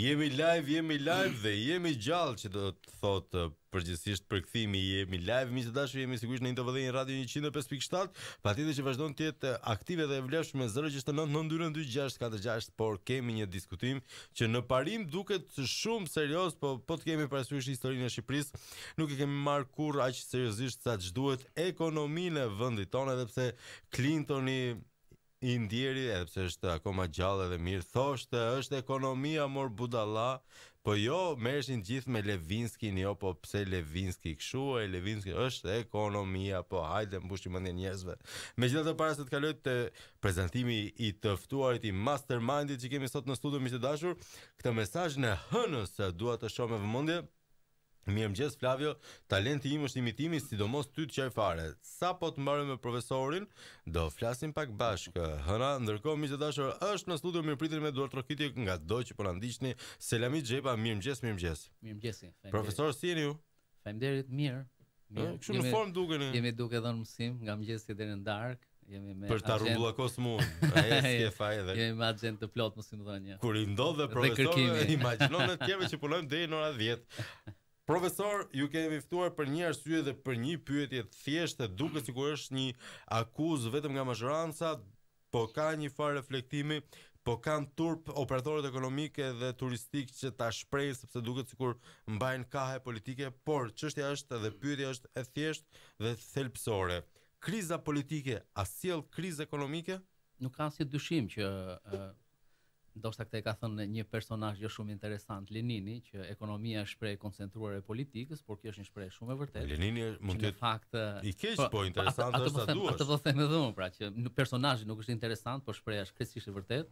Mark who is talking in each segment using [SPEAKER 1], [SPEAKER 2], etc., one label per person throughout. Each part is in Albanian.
[SPEAKER 1] Jemi live, jemi live dhe jemi gjallë që do të thotë uh, përgjithsisht për kthimi jemi live miq të dashur jemi sigurisht në Intovëllin Radio 105.7 patjetër që vazhdon të jetë uh, aktive dhe e vlefshme 0692924646 por kemi një diskutim që në parim duket shumë serioz por po të kemi parasysh historinë e Shqipërisë nuk e kemi marr kurrë aq seriozisht sa ekonomi ekonominë vendit tonë edhe pse Clintoni i ndjeri edhe pse është akoma gjallë dhe mirë thoshtë është ekonomia mor budalla po jo merreshin gjithë me Levinski jo po pse Levinski kshu e Levinski është ekonomia po hajde mbushi mendjen njerëzve megjithatë para se të kaloj te prezantimi i të ftuarit i mastermindit që kemi sot në studio miqtë dashur këtë mesazh në hënës dua të shoh me vëmendje Mirë mëgjes, Flavio, talenti im është imitimi, sidomos ty të qaj fare. Sa po të mbërë me profesorin, do flasim pak bashkë. Hëna, ndërkohë, mi që dashër është në studio, mirë pritin me duartë rokitje nga doj që po në ndishtëni. Selami Gjepa, mirë mëgjes, mirë mëgjes. Mirë mëgjesi. Profesor, si jeni ju? Fajmderit, mirë. mirë. Këshu në formë duke në? Jemi
[SPEAKER 2] duke dhe në mësim, nga mëgjesi dhe në darkë. Jemi me për ta agent... rumbulla Ai s'ke faj edhe. Jemi me agent të plot, mos i thonë. Kur i ndodhe profesorëve, imagjinonë të tjerë që punojmë deri në orën 10.
[SPEAKER 1] Profesor, ju kemi viftuar për një arsye dhe për një pyetje të thjeshtë, duket sikur është një akuzë vetëm nga mazhranca, po ka një farë reflektimi, po kanë turp operatorët ekonomikë dhe turistik që ta shprehin sepse duket sikur mbajnë kahe politike, por çështja është edhe pyetja është e thjeshtë dhe thelpsore. Kriza politike, a sjell krizë ekonomike?
[SPEAKER 2] Nuk ka asnjë dyshim që do këtë e ka thënë një personazh jo shumë interesant Lenini që ekonomia është shprehje koncentruar e politikës, por kjo është një shprehje shumë e vërtetë. Lenini mund të fakt i keq po, po interesant është po sa duash. Atë do po të dhe edhe unë pra që personazhi nuk është interesant, por shprehja është krejtësisht e vërtet,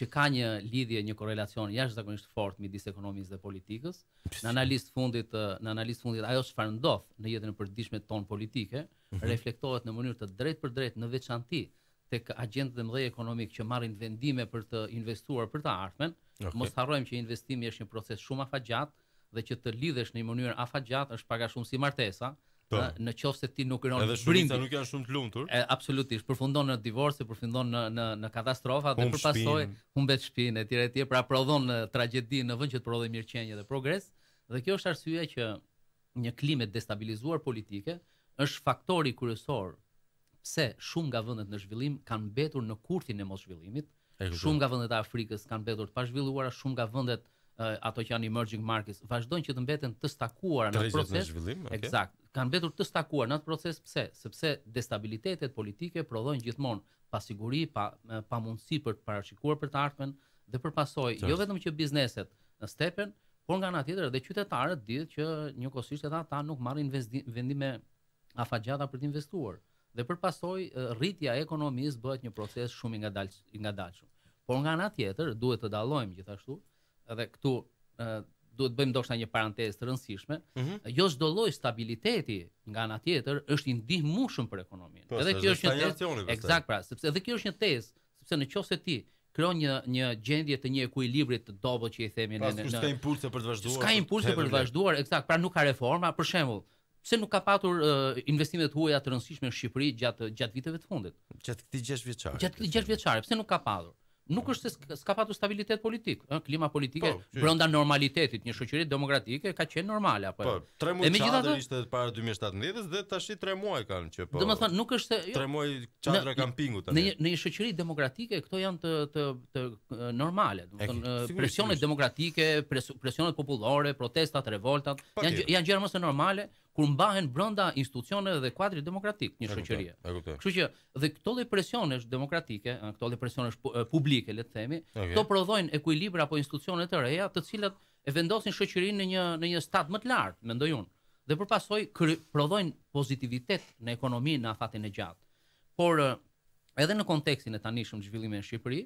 [SPEAKER 2] që ka një lidhje, një korrelacion jashtëzakonisht fort midis ekonomisë dhe politikës. Në analist fundit, në analist fundit ajo çfarë ndodh në jetën e përditshme tonë politike, mm -hmm. reflektohet në mënyrë të drejtpërdrejtë në veçantë tek agjentët e mëdhej ekonomik që marrin vendime për të investuar për të ardhmen. Okay. Mos harrojmë që investimi është një proces shumë afatgjat dhe që të lidhesh në një mënyrë afatgjat është pak a shumë si martesa. Po. Në qoftë se ti nuk rron Edhe Edhe sa nuk janë shumë të lumtur. E, absolutisht, përfundon në divorc, përfundon në në në katastrofa dhe përpasoj, humbet shtëpinë etj etj, pra prodhon tragjedi në vend që të prodhojë mirëqenie dhe progres. Dhe kjo është arsyeja që një klimë destabilizuar politike është faktori kryesor pse shumë nga vendet në zhvillim kanë mbetur në kurthin e mos zhvillimit. Shumë nga vendet e Afrikës kanë mbetur të pazhvilluara, shumë nga vendet uh, ato që janë emerging markets vazhdojnë që të mbeten të stakuara në proces. Eksakt. Okay. Kanë mbetur të stakuar në atë proces pse? Sepse destabilitetet politike prodhojnë gjithmonë pasiguri, pa pamundësi për të parashikuar për të ardhmen dhe për pasojë, jo vetëm që bizneset në stepen, por nga ana tjetër edhe qytetarët dihet që njëkohësisht edhe ata nuk marrin vendime afatgjata për të investuar dhe për pasoj rritja e ekonomisë bëhet një proces shumë i ngadalshëm, i Por nga ana tjetër duhet të dallojmë gjithashtu, edhe këtu duhet bëjmë ndoshta një parantezë të rëndësishme, mm -hmm. jo çdo lloj stabiliteti nga ana tjetër është i ndihmshëm për ekonominë. Po, edhe kjo është një tezë, eksakt pra, sepse edhe kjo është një tezë, sepse në qoftë se ti kron një një gjendje të një ekuilibri të dobët që i themi ne ne. ka impulse për të vazhduar. Ska impulse për të vazhduar, eksakt, pra nuk ka reforma, për shembull, pse nuk ka patur uh, investime të huaja të rëndësishme në Shqipëri gjatë gjatë viteve të fundit? Gjatë këtij 6 vjeçar. Gjatë këtij 6 vjeçar, pse nuk ka patur? Nuk është se s'ka patur stabilitet politik, ëh, klima politike po, brenda
[SPEAKER 1] normalitetit,
[SPEAKER 2] një shoqëri demokratike ka qenë normale apo. Po, 3 muaj. Megjithatë,
[SPEAKER 1] ishte para 2017-s dhe tash 3 muaj kanë që po. Domethënë, nuk është se jo. 3 muaj çadra kampingut tani. Në një,
[SPEAKER 2] në një shoqëri demokratike këto janë të të të normale,
[SPEAKER 1] domethënë, si presionet
[SPEAKER 2] demokratike, presionet popullore, protestat, revoltat, janë janë gjëra më normale kur mbahen brenda institucioneve dhe kuadrit demokratik një shoqërie. Kështu që dhe këto lloj presionesh demokratike, këto lloj presionesh publike le të themi, këto prodhojnë ekuilibra apo institucione të reja, të cilat e vendosin shoqërinë në një në një stad më të lartë, mendoj unë. Dhe për prodhojnë pozitivitet në ekonominë në afatin e gjatë. Por edhe në kontekstin e tanishëm zhvillimit në Shqipëri,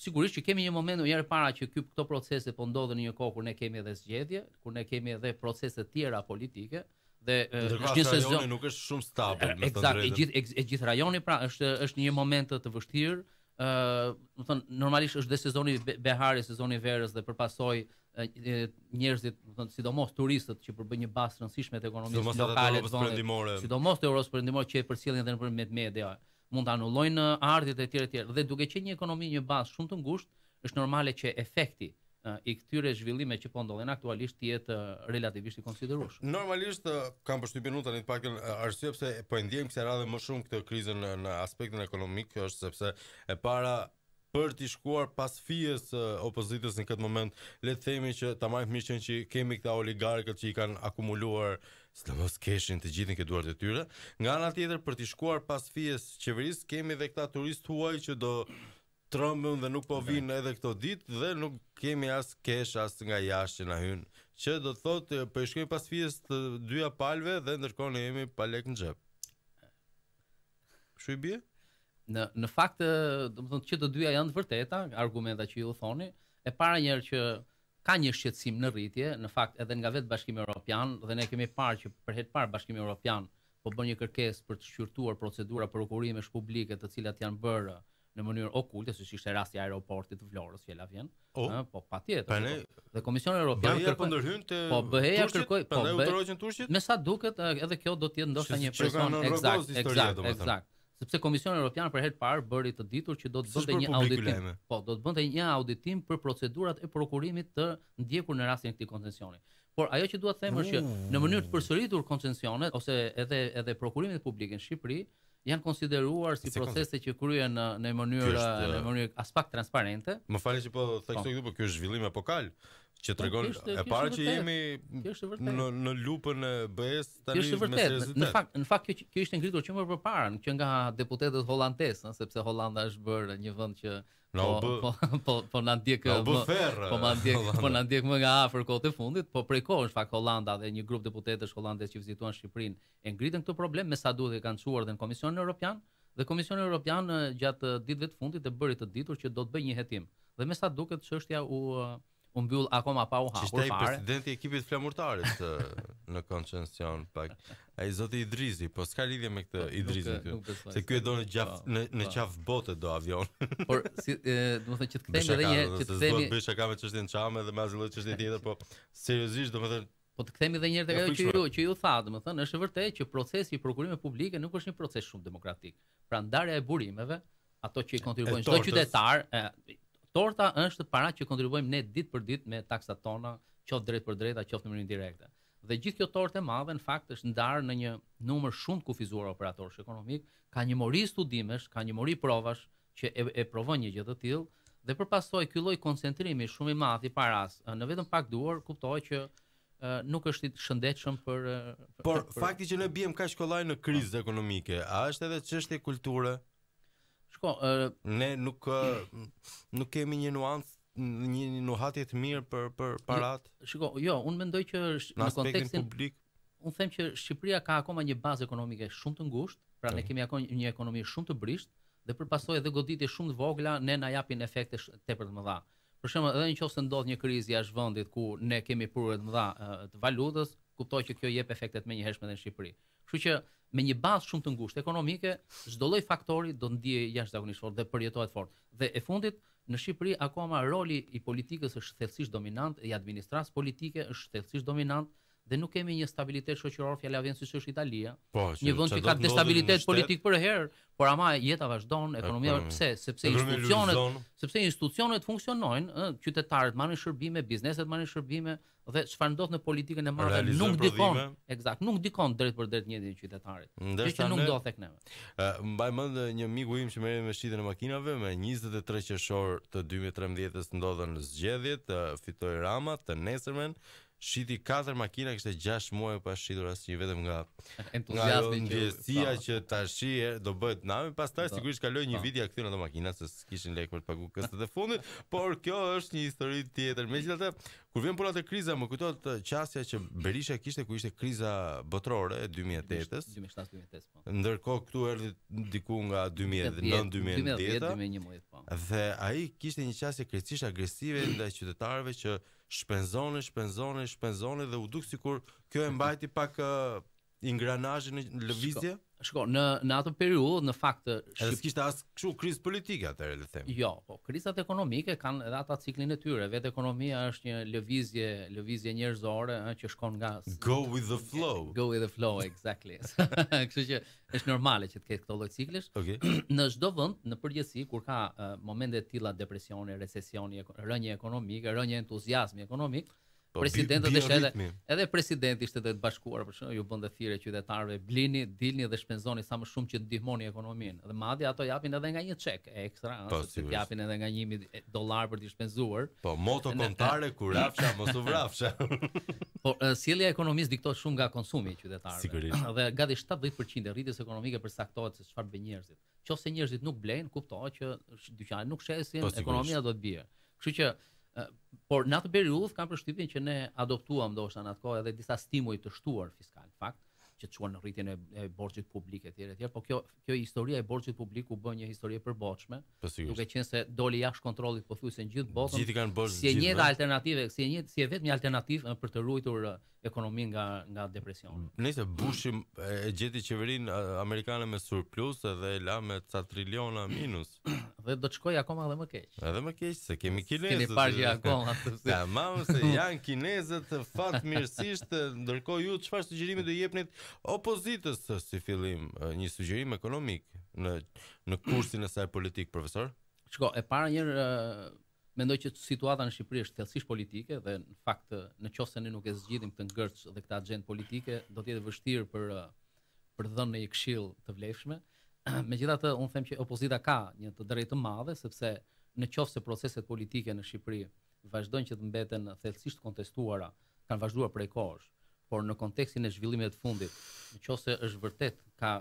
[SPEAKER 2] sigurisht që kemi një moment një herë para që këto procese po ndodhen në një kohë kur ne kemi edhe zgjedhje, kur ne kemi edhe procese të tjera politike, dhe gjithë sezoni nuk është shumë stabil më thonë. Eksakt, e gjithë e gjithë rajoni pra është është një moment të vështirë, ë, do të thonë normalisht është dhe sezoni behar e sezoni verës dhe për pasoj njerëzit, të thonë, sidomos turistët që bëjnë një bazë rëndësishme të ekonomisë lokale, sidomos të Europës Perëndimore që e përcjellin edhe nëpërmjet media, mund të anullojnë ardhjet e tjera e tjera dhe duke qenë një ekonomi një bazë shumë të ngushtë, është normale që efekti i këtyre zhvillime që po ndodhin aktualisht të jetë eh, relativisht i konsiderueshëm.
[SPEAKER 1] Normalisht eh, kam përshtypjen unë tani të paktën eh, arsye pse po e ndjejmë këtë radhë më shumë këtë krizën në, në aspektin ekonomik, është sepse e para për të shkuar pas fijes uh, opozitës në këtë moment, le të themi që ta marrim mirë që kemi këta oligarkët që i kanë akumuluar sidomos keshin të gjithën ke duart e tyre. Nga ana tjetër për të shkuar pas fijes qeverisë kemi edhe këta turistë huaj që do trëmbën dhe nuk po vinë edhe këto ditë dhe nuk kemi as kesh as nga jashtë që na hyn. Që do të thotë po i shkojmë pas të dyja palve dhe ndërkohë ne jemi pa lek në xhep. Shu i bie?
[SPEAKER 2] Në në fakt, domethënë që të dyja janë të vërteta, argumenta që ju thoni, e para njëherë që ka një shqetësim në rritje, në fakt edhe nga vetë Bashkimi Evropian dhe ne kemi parë që për hetë parë Bashkimi Evropian po bën një kërkesë për të shqyrtuar procedura prokurimesh publike të cilat janë bërë uh, në mënyrë okulte, siç ishte rasti i aeroportit të Florës që la vjen. Oh, po patjetër. Pa dhe Komisioni Evropian kërkon ndërhyjtë Po BE-ja kërkoi, po BE. Me sa duket edhe kjo do të jetë ndoshta një person eksakt, eksakt, eksakt. Sepse Komisioni Evropian për herë të parë bëri të ditur që do të bënte një auditim. Po, do të bënte një auditim për procedurat e prokurimit të ndjekur në rastin e këtij koncesioni. Por ajo që dua të them është që mm. në mënyrë të përsëritur koncesionet ose edhe edhe prokurimin publik në Shqipëri, janë konsideruar si procese që kryen në në mënyrë në
[SPEAKER 1] mënyrë as pak transparente. Më falni që po thaj po. këtu këtu, por ky është zhvillim epokal që tregon po, e para që jemi në në lupën e BE-s tani me seriozitet. Në fakt,
[SPEAKER 2] në fakt kjo kjo ishte ngritur që më përpara që nga deputetët holandezë, sepse Holanda është bërë një vend që Po po po po po na ndjek po po ndjek po na ndjek më nga afër kohët e fundit, po prej kohë është fakt Holanda dhe një grup deputetësh holandez që vizituan Shqipërinë e ngritën këtë problem, me sa duhet e kanë çuar dhe në Komisionin Evropian, dhe Komisioni Evropian gjatë ditëve të fundit e bëri të ditur që do të bëjë një hetim. Dhe me sa duket çështja u u mbyll akoma pa u hapur fare. Ishte
[SPEAKER 1] presidenti i ekipit flamurtarë të në koncension pak. Ai zoti Idrizi, po s'ka lidhje me këtë po, Idrizi këtu. Se ky e donë në po, po. qaf në qaf botë do avion.
[SPEAKER 2] Por si do të thonë që kthejmë edhe një që të themi. Do të
[SPEAKER 1] bëj shaka me çështën çamë dhe me asnjë lloj çështje tjetër, po seriozisht do të thonë Po të
[SPEAKER 2] kthemi edhe një herë tek ajo që ju
[SPEAKER 1] që ju tha, domethënë, është e vërtetë që procesi
[SPEAKER 2] i prokurimit publike nuk është një proces shumë demokratik. Pra ndarja e burimeve, ato që i kontribuojnë çdo qytetar, torta është para që kontribuojmë ne ditë për ditë me taksat tona, qoftë drejt për drejta, qoftë në mënyrë direkte. Dhe gjithë kjo tortë e madhe në fakt është ndarë në një numër shumë kufizuar operatorësh ekonomik, ka një mori studimesh, ka një mori provash që e, e provon një gjë të tillë dhe përpasoj ky lloj koncentrimi shumë i madh i paras, në vetëm pak duar kuptoj që nuk është i shëndetshëm për, për Por për... fakti
[SPEAKER 1] që ne bijem kaq kollaj në krizë ekonomike, a është edhe çështje kulture? shko, uh, ne nuk uh, nuk kemi një nuancë një nuhatje të mirë për për jo, parat. Shiko, jo, unë mendoj që është në, në kontekstin
[SPEAKER 2] publik. Unë them që Shqipëria ka akoma një bazë ekonomike shumë të ngushtë, pra ne po. kemi akoma një ekonomi shumë të brisht dhe përpasoj edhe goditje shumë të vogla ne na japin efekte tepër të mëdha. Për shembull, edhe nëse ndodh një krizë jashtë vendit ku ne kemi prurë të mëdha të valutës, kuptoj që kjo jep efektet më njëherëshme në Shqipëri. Kështu që me një bazë shumë të ngushtë ekonomike, çdo lloj faktori do të ndiejë jashtëzakonisht fort dhe përjetohet fort. Dhe e fundit, në Shqipëri akoma roli i politikës është thellësisht dominant, e administratës politike është thellësisht dominant, dhe nuk kemi një stabilitet shoqëror fjala vjen siç është Italia,
[SPEAKER 1] po, që, një vend që, që ka destabilitet politik
[SPEAKER 2] për herë, por ama jeta vazhdon, ekonomia për, po, pse, sepse institucionet, sepse institucionet funksionojnë, ë, qytetarët marrin shërbime, bizneset marrin shërbime dhe çfarë ndodh në politikën e marrë nuk dikon, eksakt, nuk dikon drejt për drejt njëri qytetarit. Kjo që nuk do tek
[SPEAKER 1] neve. Ë, mbaj mend një miku im që merr me shitjen e makinave me 23 qershor të 2013-s ndodhen zgjedhjet, fitoi Rama të nesërmen, shiti 4 makina, kishte 6 muaj pa shitur asnjë vetëm nga entuziazmi nga që sa që do bëhet nami, pastaj po, sigurisht kaloi një po. vit ja kthyn ato makina se kishin lekë për të paguar këstët e fundit, por kjo është një histori tjetër. Megjithatë, kur vjen pula te kriza, më kujtohet qasja që Berisha kishte ku ishte kriza botërore e 2008-s. 2007-2008. Po. Ndërkohë këtu erdhi diku nga 2009-2010. Dhe ai kishte një qasje krejtësisht agresive ndaj qytetarëve që shpenzone, shpenzone, shpenzone dhe u duk sikur kjo e mbajti pak uh, ingranazhin në lëvizje. Shko.
[SPEAKER 2] Shko, në në atë periudhë në fakt shqip...
[SPEAKER 1] kishte as kështu krizë politike atëherë le të
[SPEAKER 2] them. Jo, po krizat ekonomike kanë edhe ata ciklin e tyre. Vetë ekonomia është një lëvizje, lëvizje njerëzore, që shkon nga Go with the flow. Go with the flow, exactly. Kështu që është normale që të ketë këto lloj ciklesh. Okej. Okay. Në çdo vend, në përgjithësi kur ka uh, momente të tilla depresioni, recesioni, rënje ekonomike, rënje entuziazmi ekonomik, Po, presidentët e shëndetit. Edhe presidenti i shtetit bashkuar për shkak ju bën dhe thirrje qytetarëve blini, dilni dhe shpenzoni sa më shumë që ndihmoni ekonominë. Dhe madje ato japin edhe nga një çek ekstra, ose po, si japin edhe nga 1000 dollar për të shpenzuar.
[SPEAKER 1] Po moto kontare ku rafsha mos u
[SPEAKER 2] vrafsha. Po sjellja e ekonomisë diktohet shumë nga konsumi i qytetarëve. Sigurisht. Dhe gati 70% e rritjes ekonomike përcaktohet se çfarë bëjnë njerëzit. Nëse njerëzit nuk blejnë, kuptohet që dyqani nuk shesin, po, ekonomia do të bie. Kështu që por në atë periudhë kam përshtypjen që ne adoptuam ndoshta në atë kohë edhe disa stimuj të shtuar fiskal. Fakt, që të quajnë rritjen e, e borxhit publik e tjere po kjo kjo historia e borxhit publik u bën një histori e përbotshme duke qenë se doli jashtë kontrollit pothuajse gjithë botën gjithë kanë bërë si një alternativë si një si e vetmi alternativë për të ruajtur ekonomin nga nga depresioni
[SPEAKER 1] nëse bushi e gjeti qeverinë amerikane me surplus edhe e la me ca triliona minus
[SPEAKER 2] dhe do të shkojë akoma edhe më keq
[SPEAKER 1] edhe më keq se kemi kinezët keni parë gjë akoma se ja, mamë se janë kinezët fatë mirësisht ndërkohë ju çfarë sugjerimi do jepnit opozitës si fillim një sugjerim ekonomik në në kursin e saj politik profesor?
[SPEAKER 2] çka e para një mendoj që situata në Shqipëri është thellësisht politike dhe në fakt në qoftë se ne nuk e zgjidhim këtë ngërç dhe këtë agjend politike, do të jetë vështirë për për dhënë një këshill të vlefshme. Megjithatë, unë them që opozita ka një të drejtë të madhe sepse në qoftë se proceset politike në Shqipëri vazhdojnë që të mbeten thellësisht kontestuara, kanë vazhduar prej kohësh, por në kontekstin e zhvillimit të fundit, nëse është vërtet ka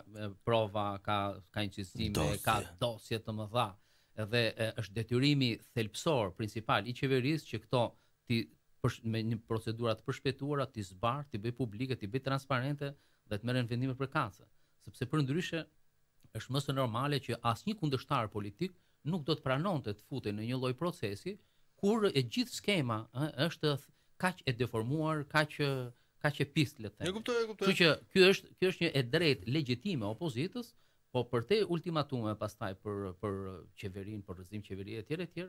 [SPEAKER 2] prova, ka ka incizime, dosje. ka dosje të mëdha, edhe është detyrimi thelpsor principal i qeverisë që këto ti për, me një procedura të përshpejtuara ti zbar, ti bëj publike, ti bëj transparente dhe të merren vendime për kancë, sepse për ndryshe është më së normale që asnjë kundështar politik nuk do të pranonte të futej në një lloj procesi kur e gjithë skema ë, është kaq e deformuar, kaq ka që pisë le të. E kuptoj, e kuptoj. Që që ky është ky është një e drejtë legjitime opozitës, po për te ultimatume pastaj për për qeverinë, për rrëzim qeverisë etj etj,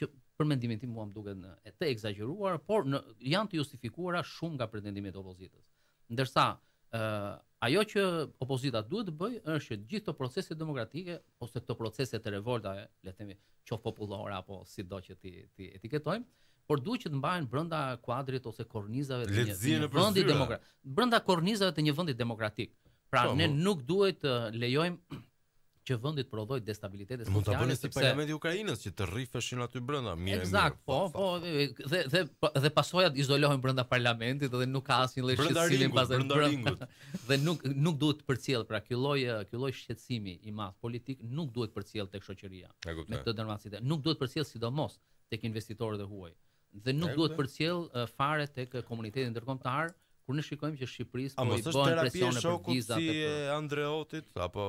[SPEAKER 2] që për mendimin tim mua më duket e të egzageruar, por në, janë të justifikuara shumë nga pretendimet e opozitës. Ndërsa ë uh, ajo që opozita duhet të bëjë është që gjithë këto procese demokratike ose këto procese të revoltave, le të themi, qoftë popullore apo sido që ti ti etiketojmë, por duhet që të mbahen brenda kuadrit ose kornizave të një, një vendi demokratik. Brenda kornizave të një vendi demokratik. Pra Ta, po, ne po. nuk duhet të lejojmë që vendi të prodhoj destabilitetet sociale. Mund ta bëni si parlamenti i
[SPEAKER 1] Ukrainës që të rrifeshin aty brenda, mirë. Eksakt,
[SPEAKER 2] po, po, po, dhe dhe po, dhe, pasojat izolohen brenda parlamentit dhe nuk ka asnjë lloj shqetësimi pas brenda ringut. dhe nuk nuk duhet të përcjell, pra ky lloj ky lloj shqetësimi i madh politik nuk duhet të përcjell tek shoqëria. Me këtë dërmacitet, nuk duhet të përcjell sidomos tek investitorët e huaj dhe nuk duhet përcjell uh, fare tek komuniteti ndërkombëtar kur ne shikojmë që Shqipërisë po i bën presione për vizat si
[SPEAKER 1] Andreotit apo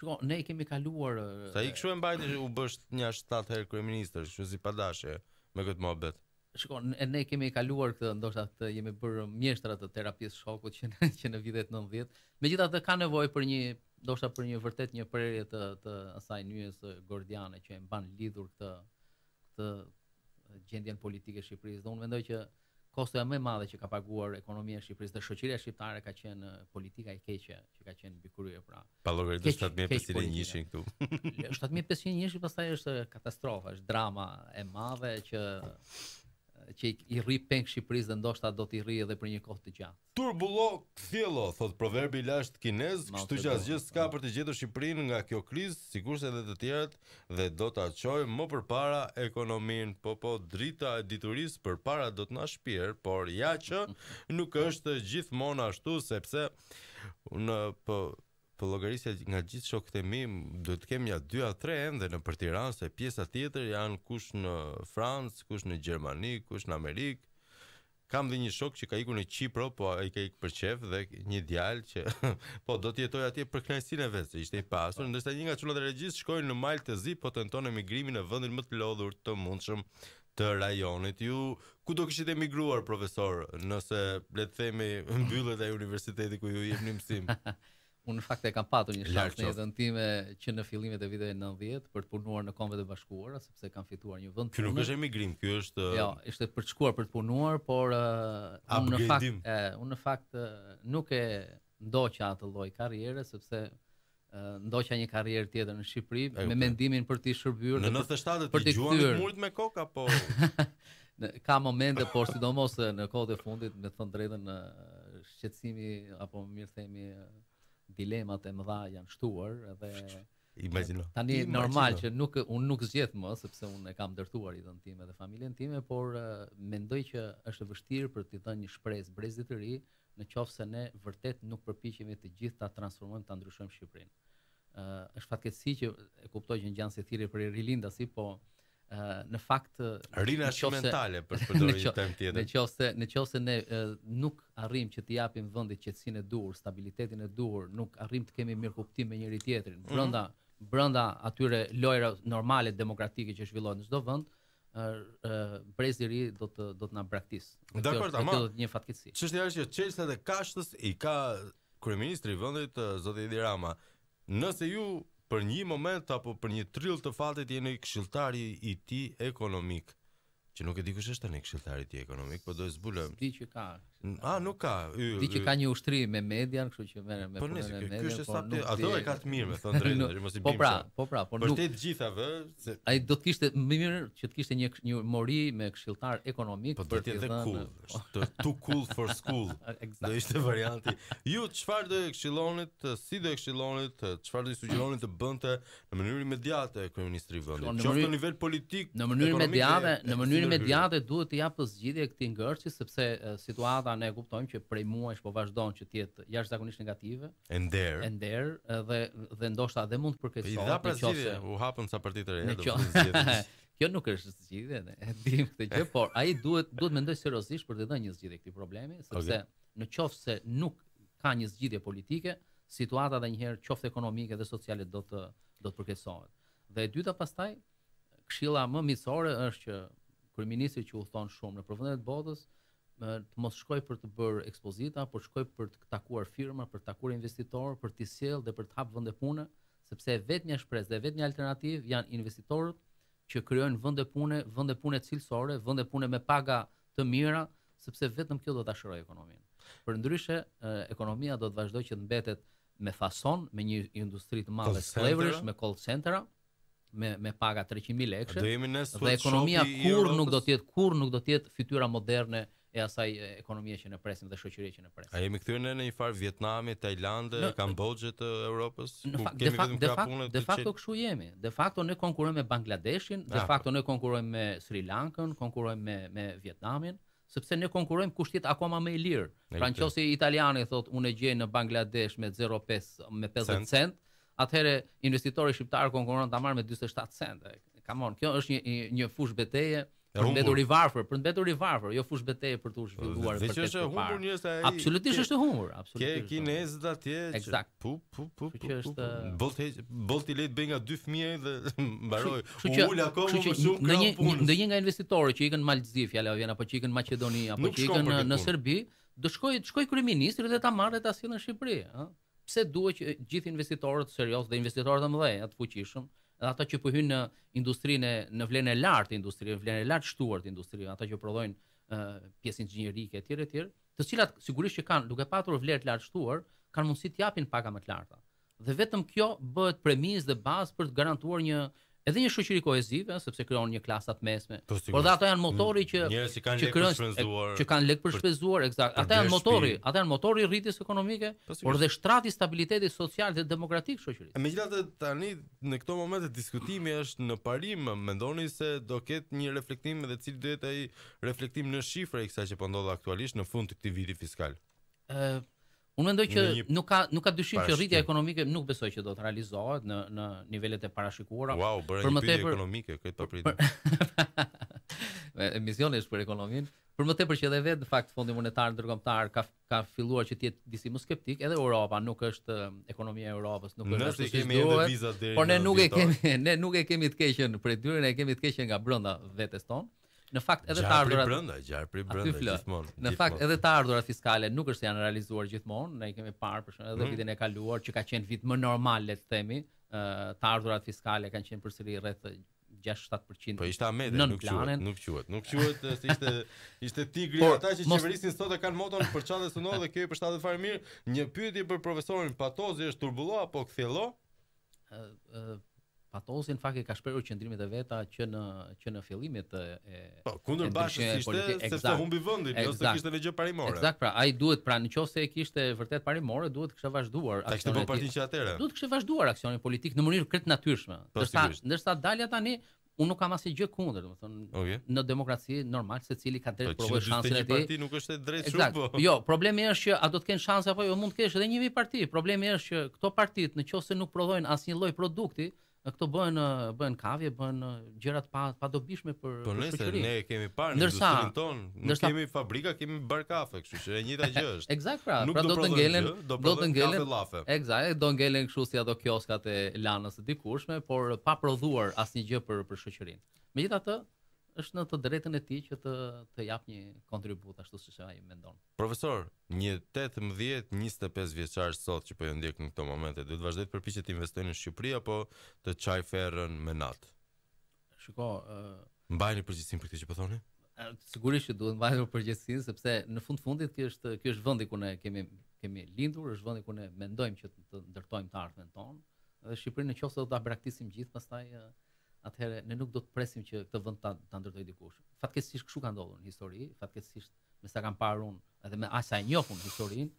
[SPEAKER 2] Shko, ne i kemi kaluar Sa i kështu e mbajti u
[SPEAKER 1] bësh një 7 herë kryeministër, kështu si padashe me këtë mobet.
[SPEAKER 2] Shko, ne, ne kemi kaluar këtë, ndoshta të jemi bërë mjeshtra të terapisë shokut që në, që në vitet 90. Megjithatë ka nevojë për një ndoshta për një vërtet një prerje të të asaj nyjes gordiane që e mban lidhur këtë këtë gjendjen politike e Shqipërisë. Dhe unë mendoj që kostoja më e madhe që ka paguar ekonomia e Shqipërisë dhe shoqëria shqiptare ka qenë politika e keqe që ka qenë mbikurye pra. Pa llogaritë 7500 njëshin këtu. 7500 njëshin pastaj është katastrofa, është drama e madhe që që i rri peng Shqipërisë dhe ndoshta do t'i rri edhe për një kohë të gjatë.
[SPEAKER 1] Turbullo kthjello, thot proverbi i lashtë kinez, no, kështu që asgjë po. s'ka për të gjetur Shqipërinë nga kjo krizë, sigurisht edhe të tjerat dhe do ta çojë më përpara ekonominë. Po po, drita e diturisë përpara do të na shpirë, por ja që nuk është gjithmonë ashtu sepse në po po llogarisja nga gjithë shokët e mi do të kem ja 2 a 3 ende në për Tiranë se pjesa tjetër janë kush në Francë, kush në Gjermani, kush në Amerikë. Kam dhe një shok që ka ikur në Qipro, po ai ka ikur për çef dhe një djalë që po do të jetojë atje për kënaqësinë e vet, ishte i pasur, ndërsa një nga çunat e regjis shkojnë në Maltezi, po tenton emigrimin në vendin më të lodhur të mundshëm të rajonit. Ju ku do kishit emigruar profesor, nëse le të themi mbyllet ai universiteti ku ju jepni mësim?
[SPEAKER 2] Unë në fakt e kam patur një shans në jetën time që në fillimet e viteve 90 për të punuar në Kombet e Bashkuara sepse kam fituar një vend. Ky nuk është emigrim, ky është Jo, ishte për të shkuar për të punuar, por uh, unë në fakt e, unë në fakt nuk e ndoqa atë lloj karriere sepse uh, ndoqa një karrierë tjetër në Shqipëri e, me mendimin për të shërbyer në 97 të, për shumë me kokë apo ka momente por sidomos në kohët e fundit me thënë drejtën shqetësimi apo mirë themi dilemat e mëdha janë shtuar edhe imagjino. Tani imagino. normal që nuk un nuk zgjedh më sepse un e kam dërtuar i dhënë time dhe familjen time, por uh, mendoj që është e vështirë për t'i dhënë një shpresë brezit të ri në qoftë se ne vërtet nuk përpiqemi të gjithë ta transformojmë, ta ndryshojmë Shqipërinë. Ë uh, është fatkeqësi që e kuptoj që ngjan si thirrje për Rilindasi, po në fakt rina shmentale për përdorimin një term tjetër. Në çonse në ne nuk arrim që të japim vendi qetësinë e duhur, stabilitetin e duhur, nuk arrim të kemi mirëkuptim me njëri tjetrin. Mhm. Brenda brenda atyre lojra normale demokratike që zhvillohen në çdo vend, brezi i ri do të do të na braktis. Dakor, ama do të një
[SPEAKER 1] fatkeqësi. Çështja është që Chelsea dhe kashtës i ka kryeministri i vendit Zoti Edirama. Nëse ju për një moment apo për një trill të fatit jeni këshilltari i tij ekonomik. Që nuk e di kush është tani këshilltari i tij ekonomik, po do të zbulojmë. Ti që ka. A ah, nuk ka. Dhe që ka
[SPEAKER 2] një ushtri me median, kështu që merren me po, punën e media. Po nisi, ky është sa ti. Ato e kanë të mirë, me thënë drejtë, mos i bëjmë. Po, pra, po pra, po pra, po nuk. Për të gjitha vë, se ai do të kishte më mirë që të kishte një një mori me këshilltar ekonomik po, për të thënë. Po të cool, është
[SPEAKER 1] to cool for school. Do ishte varianti. Ju çfarë do e këshillonit, si do e këshillonit, çfarë do i sugjeroni të bënte në mënyrë mediatike kjo ministri i vendit. Në në nivel politik, në mënyrë mediatike, në mënyrë mediatike
[SPEAKER 2] duhet të japë zgjidhje këtij ngërçi sepse situata ne e kuptojmë që prej muajsh po vazhdon që të jetë jashtëzakonisht negative.
[SPEAKER 1] E nder.
[SPEAKER 2] dhe dhe ndoshta dhe mund të përkeqësohet. kjo. Po i dha pra zgjidhje, u hapën sa partitë ditë reja. Kjo nuk është zgjidhje, e dim këtë gjë, por ai duhet duhet mendoj seriozisht për të dhënë një zgjidhje këtij problemi, sepse në qoftë nuk ka një zgjidhje politike, situata edhe njëherë qoftë ekonomike dhe sociale do të do të përkeqësohet. Dhe e dyta pastaj këshilla më miqësore është që kryeministri që u thon shumë në përfundimet e botës, të mos shkoj për të bërë ekspozita, por shkoj për të takuar firma, për të takuar investitor, për të sjell dhe për të hapë vende pune, sepse vetmja shpresë dhe vetmja alternativë janë investitorët që krijojnë vende pune, vende pune cilësore, vende pune me paga të mira, sepse vetëm kjo do ta shërojë ekonominë. Përndryshe, ekonomia do të vazhdojë që të mbetet me fason, me një industri të madhe slavërish, me call center me me paga 300.000 lekë. Dhe ekonomia kurrë nuk do të jetë kurrë nuk do të jetë fytyra moderne
[SPEAKER 1] e asaj ekonomie që ne presim dhe shoqërie që ne presim. A jemi këtu në një farë Vietnamit, Tajlandë, no, të Europës, ku fa, kemi vetëm këta de facto kshu jemi. De facto ne konkurrojmë me
[SPEAKER 2] Bangladeshin, de ah, facto po. ne konkurrojmë me Sri Lankën, konkurrojmë me me Vietnamin, sepse ne konkurrojmë kushtet akoma më e lirë. Pra nëse italiani thotë unë e gjej në Bangladesh me 0.5 me 50 cent, cent atëherë investitori shqiptar konkurron ta marr me 47 cent. Kamon, kjo është një një fush betejë Për të i varfër, për të i varfër, jo fush betejë për të
[SPEAKER 1] zhvilluar për të parë. humbur një Absolutisht është humbur, absolutisht. Ke kinezët atje. Eksakt. Pu pu pu. Që është uh, bolt i lehtë bën nga dy fëmijë dhe mbaroi. U ul akoma më shumë. Në një
[SPEAKER 2] në një nga investitorët që ikën Maldiv, fjala vjen apo që ikën Maqedoni apo që ikën në Serbi, do shkoj shkoj kryeministri dhe ta marrë ta sillën në Shqipëri, ëh. Pse duhet që gjithë investitorët serioz dhe investitorët e mëdhej, atë fuqishëm, dhe ata që po hyn në industrinë në vlenë e lartë, industrinë në vlenë e lartë shtuar të industrisë, ata që prodhojnë uh, pjesë inxhinierike etj etj, të cilat sigurisht që kanë duke patur vlerë të lartë shtuar, kanë mundësi të japin paga më të larta. Dhe vetëm kjo bëhet premisë dhe bazë për të garantuar një edhe një shoqëri kohezive, sepse krijon një klasat mesme. Po, por dhe ato janë motori që mm, njerëz që kanë lek që kanë lek për
[SPEAKER 1] shpenzuar, eksakt. Ata janë motori,
[SPEAKER 2] ata janë motori i rritjes ekonomike, po, por dhe shtrati i stabilitetit social dhe demokratik shoqërisë.
[SPEAKER 1] Megjithatë tani në këto momente diskutimi është në parim, mendoni se do ketë një reflektim edhe cili duhet ai reflektim në shifra i kësaj që po ndodh aktualisht në fund të këtij viti fiskal. Ëh, Unë mendoj që një... nuk ka nuk ka dyshim që rritja
[SPEAKER 2] ekonomike nuk besoj që do të realizohet në në nivelet e parashikuara. Wow, për një më tepër ekonomike këtë po pritet. Për... Emisioni është për ekonominë. Për më tepër që edhe vetë në fakt Fondi Monetar Ndërkombëtar ka ka filluar që të jetë disi më skeptik, edhe Europa nuk është um, ekonomia e Europës, nuk është ashtu si duhet. kemi edhe vizat Por ne nuk e kemi, ne nuk e kemi të keqën për dyrën, ne kemi të keqën nga brenda vetes tonë. Në fakt edhe të ardhurat brenda, gjar pri brenda gjithmonë. Në fakt edhe të ardhurat fiskale nuk është janë realizuar gjithmonë, ne i kemi parë për shkak edhe mhm. vitin e kaluar që ka qenë vit më normal le të themi, të ardhurat fiskale kanë qenë përsëri rreth
[SPEAKER 1] 6-7% po në Ahmed, Nuk quet, nuk quet, nuk quet, se ishte, ishte tigri Por, ata që mos... qeverisin sot e kanë motor për qatë të së dhe kjoj për shtatë dhe farë mirë. Një pyetje për profesorin Patozi është turbulo apo këthjelo? Uh,
[SPEAKER 2] uh, Fatosi në fakt e ka shpërur qendrimet e veta që në që në fillimin e po kundër bashkisë së sepse humbi vendin ose jo exact, kishte vegjë parimore. Eksakt, pra ai duhet pra nëse e kishte vërtet parimore duhet të kishte vazhduar aksionin. Ai kishte bërë partijë atëherë. Duhet të kishte vazhduar aksionin politik në mënyrë krejt natyrshme. Po, ndërsa ndërsa dalja tani unë nuk kam asnjë gjë kundër, do të thonë okay. në demokraci normal secili ka drejtë po, të provojë shansin e tij. Po, partia
[SPEAKER 1] nuk është e drejtë shumë po. Jo,
[SPEAKER 2] problemi është që a do të kenë shans apo jo, mund të kesh edhe një vit parti. Problemi është që këto partitë nëse nuk prodhojnë asnjë lloj produkti Në këto bëhen bëhen kavje, bëhen gjëra pa pa dobishme për Po nëse ne kemi parë në industrin ton, ne kemi
[SPEAKER 1] fabrika, kemi bar kafe, kështu që e njëjta gjë është. Eksakt pra, pra do të ngelen, do të ngelen kafe. Eksakt,
[SPEAKER 2] do ngelen kështu si ato kioskat e lanës së dikurshme, por pa prodhuar asnjë gjë për për shoqërinë. Megjithatë, është në të drejtën e tij që të të jap një kontribut ashtu siç ai mendon.
[SPEAKER 1] Profesor, një 18-25 vjeçar sot që po ju ndjek në këto momente, duhet të vazhdoj të përpiqet të investojë në Shqipëri apo të çaj ferrën me natë?
[SPEAKER 2] Shiko, ë uh,
[SPEAKER 1] mbajni përgjegjësin për këtë që po thoni? Uh, sigurisht që duhet mbajmë përgjegjësinë sepse
[SPEAKER 2] në fund fundit kjo është kjo është vendi ku ne kemi kemi lindur, është vendi ku ne mendojmë që të, të ndërtojmë të ardhmen tonë. Dhe Shqipërinë në se do ta braktisim gjithë pastaj atëherë ne nuk do të presim që këtë vend ta, ta ndërtoj dikush. Fatkesish kështu ka ndodhur në histori, fatkesish me sa kanë parë unë edhe me asa e njohun historinë,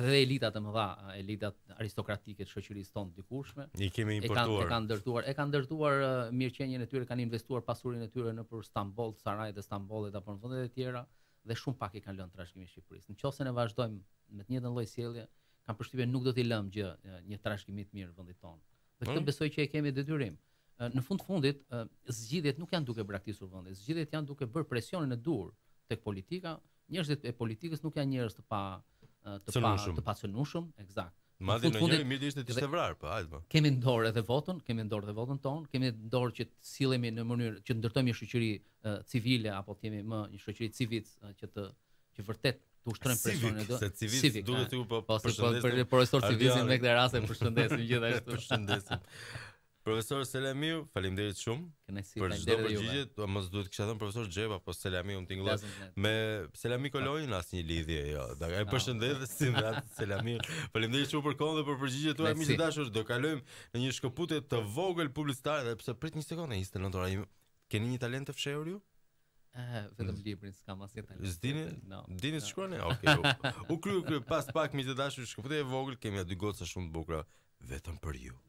[SPEAKER 2] edhe elitat e mëdha, elitat aristokratike të shoqërisë tonë të dikurshme, i kemi importuar. E kanë, e kanë ndërtuar, e kanë ndërtuar mirëqenjen e tyre, kanë investuar pasurinë e tyre në për Stamboll, Saraj dhe Stamboll apo në vende të tjera dhe shumë pak i kanë lënë trashëgiminë Shqipërisë. Nëse ne vazhdojmë me të njëjtën lloj sjellje, kam përshtypjen nuk do t'i lëmë gjë një trashëgimi të mirë vendit tonë. Dhe po. këtë besoj që e kemi detyrim në fund të fundit zgjidhjet nuk janë duke braktisur vendin, zgjidhjet janë duke bërë presionin e dur tek politika, njerëzit e politikës nuk janë njerëz të pa të pa të pasionueshëm, eksakt. Madje në një ishte të vrar, po hajde. Po. Kemë në dorë edhe votën, kemi në dorë edhe votën tonë, kemi në dorë që të sillemi në mënyrë që të ndërtojmë një shoqëri civile apo të kemi më një shoqëri civic që të që vërtet të ushtrojmë presionin e dorë. Civic, civic duhet të ju po, po, po përshëndesim. Po përshëndesim me këtë rast e përshëndesim gjithashtu. Përshëndesim.
[SPEAKER 1] Profesor Selamiu, faleminderit shumë. Kënaqësi për çdo përgjigje, po mos duhet kisha thënë profesor Xheba, po Selamiu un tingëlloj me Selami Kolonin ah. asnjë lidhje jo. Da e ah, përshëndet si me Selamiu. Faleminderit shumë për kohën dhe për përgjigjet tuaja, miq dashur. Do kalojmë në një shkëputje të vogël publicitare dhe pse prit një sekondë, ishte lëndora im. Keni një talent të fshehur ju? Ëh, eh, vetëm
[SPEAKER 2] librin s'kam asnjë talent. Zdini?
[SPEAKER 1] Dini shkruani? Okej. U kryu pas pak miq dashur shkëputje e vogël, kemi dy goca shumë të bukura vetëm për ju.